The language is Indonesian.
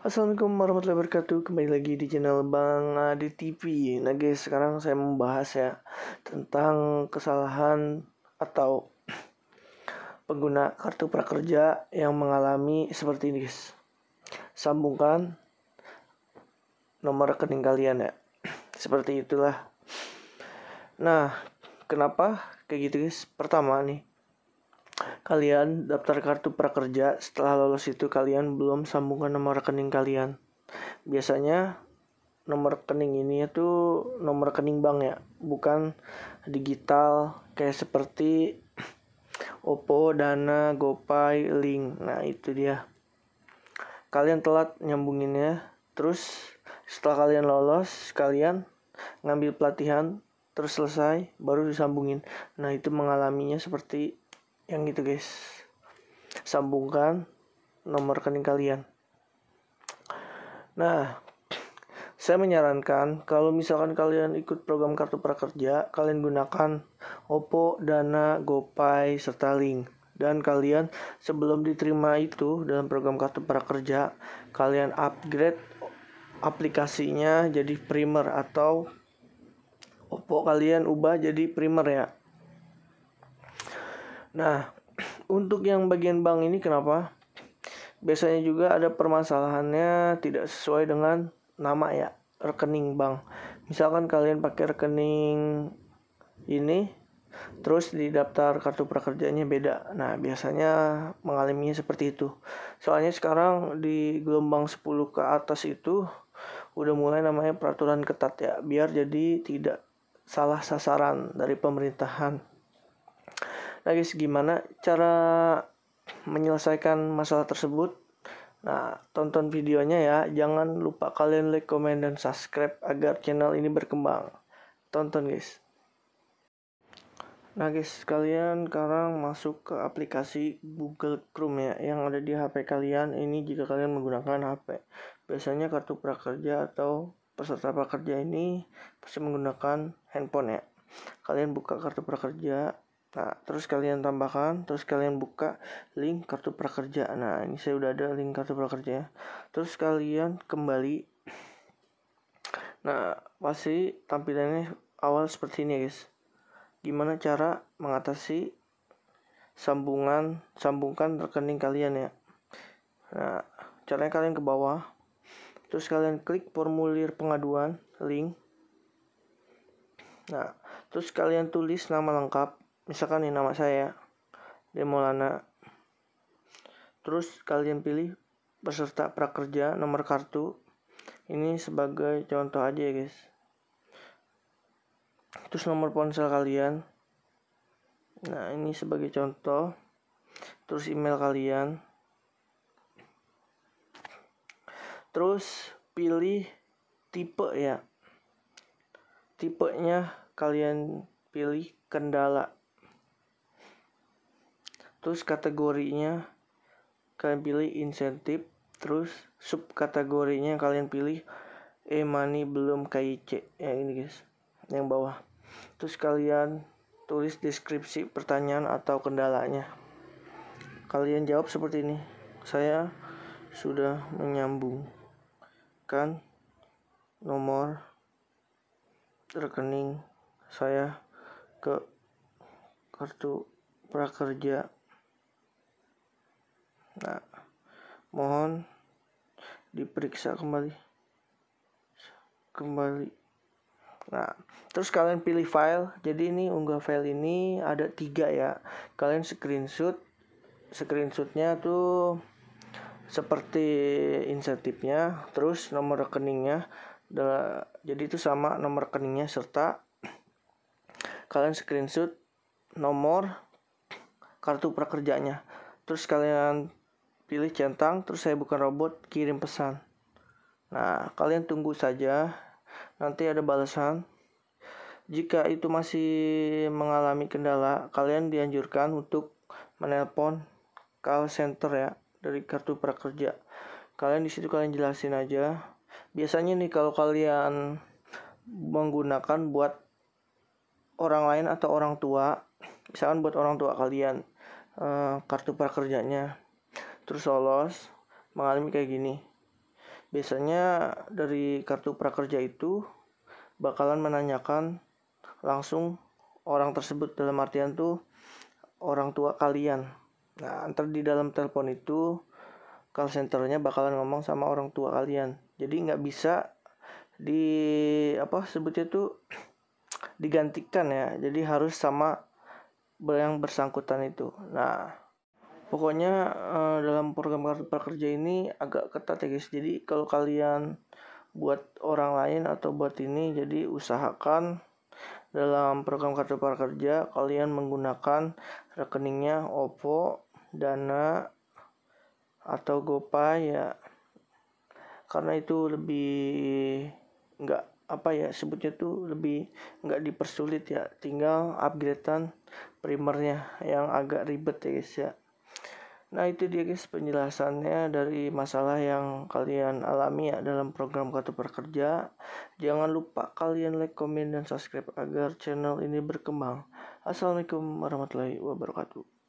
Assalamualaikum warahmatullahi wabarakatuh Kembali lagi di channel Bang Adi TV Nah guys sekarang saya membahas ya Tentang kesalahan atau pengguna kartu prakerja yang mengalami seperti ini guys Sambungkan nomor rekening kalian ya Seperti itulah Nah kenapa kayak gitu guys Pertama nih kalian daftar kartu prakerja, setelah lolos itu kalian belum sambungkan nomor rekening kalian. Biasanya nomor rekening ini itu nomor rekening bank ya, bukan digital kayak seperti Oppo, Dana, GoPay, Link. Nah, itu dia. Kalian telat nyambunginnya. Terus setelah kalian lolos, kalian ngambil pelatihan, terus selesai, baru disambungin. Nah, itu mengalaminya seperti yang gitu guys sambungkan nomor rekening kalian nah saya menyarankan kalau misalkan kalian ikut program kartu prakerja, kalian gunakan Oppo, Dana, GoPay, serta Link. Dan kalian sebelum diterima itu dalam program kartu prakerja, kalian upgrade aplikasinya jadi primer atau Oppo kalian ubah jadi primer ya. Nah, untuk yang bagian bank ini kenapa? Biasanya juga ada permasalahannya tidak sesuai dengan nama ya, rekening bank. Misalkan kalian pakai rekening ini terus di daftar kartu prakerjanya beda. Nah, biasanya mengalaminya seperti itu. Soalnya sekarang di gelombang 10 ke atas itu udah mulai namanya peraturan ketat ya, biar jadi tidak salah sasaran dari pemerintahan. Nah guys, gimana cara menyelesaikan masalah tersebut? Nah, tonton videonya ya. Jangan lupa kalian like, komen, dan subscribe agar channel ini berkembang. Tonton guys. Nah guys, kalian sekarang masuk ke aplikasi Google Chrome ya yang ada di HP kalian ini jika kalian menggunakan HP. Biasanya kartu prakerja atau peserta prakerja ini pasti menggunakan handphone ya. Kalian buka kartu prakerja Nah, terus kalian tambahkan, terus kalian buka link kartu prakerja. Nah, ini saya udah ada link kartu prakerja. Terus kalian kembali. Nah, pasti tampilannya awal seperti ini guys. Gimana cara mengatasi sambungan sambungkan rekening kalian ya. Nah, caranya kalian ke bawah. Terus kalian klik formulir pengaduan, link. Nah, terus kalian tulis nama lengkap misalkan nih nama saya Demolana terus kalian pilih peserta prakerja nomor kartu ini sebagai contoh aja ya guys terus nomor ponsel kalian nah ini sebagai contoh terus email kalian terus pilih tipe ya tipenya kalian pilih kendala terus kategorinya kalian pilih insentif terus sub kategorinya kalian pilih e-money belum KIC yang ini guys yang bawah terus kalian tulis deskripsi pertanyaan atau kendalanya kalian jawab seperti ini saya sudah menyambungkan nomor rekening saya ke kartu prakerja Nah, mohon diperiksa kembali. Kembali. Nah, terus kalian pilih file. Jadi ini unggah file ini ada tiga ya. Kalian screenshot, screenshotnya tuh seperti insentifnya, terus nomor rekeningnya. Jadi itu sama nomor rekeningnya serta kalian screenshot nomor kartu prakerjanya. Terus kalian pilih centang, terus saya bukan robot, kirim pesan. Nah, kalian tunggu saja, nanti ada balasan. Jika itu masih mengalami kendala, kalian dianjurkan untuk menelpon call center ya dari kartu prakerja. Kalian di situ kalian jelasin aja. Biasanya nih kalau kalian menggunakan buat orang lain atau orang tua, misalkan buat orang tua kalian eh, kartu prakerjanya terus lolos mengalami kayak gini. Biasanya dari kartu prakerja itu bakalan menanyakan langsung orang tersebut dalam artian tuh orang tua kalian. Nah, antar di dalam telepon itu call centernya bakalan ngomong sama orang tua kalian. Jadi nggak bisa di apa sebutnya tuh digantikan ya. Jadi harus sama yang bersangkutan itu. Nah, pokoknya uh, dalam program kartu prakerja ini agak ketat ya guys jadi kalau kalian buat orang lain atau buat ini jadi usahakan dalam program kartu prakerja kalian menggunakan rekeningnya OPPO, Dana atau GoPay ya karena itu lebih nggak apa ya sebutnya tuh lebih nggak dipersulit ya tinggal upgradean primernya yang agak ribet ya guys ya Nah itu dia guys penjelasannya dari masalah yang kalian alami ya dalam program kartu pekerja. Jangan lupa kalian like, komen, dan subscribe agar channel ini berkembang. Assalamualaikum warahmatullahi wabarakatuh.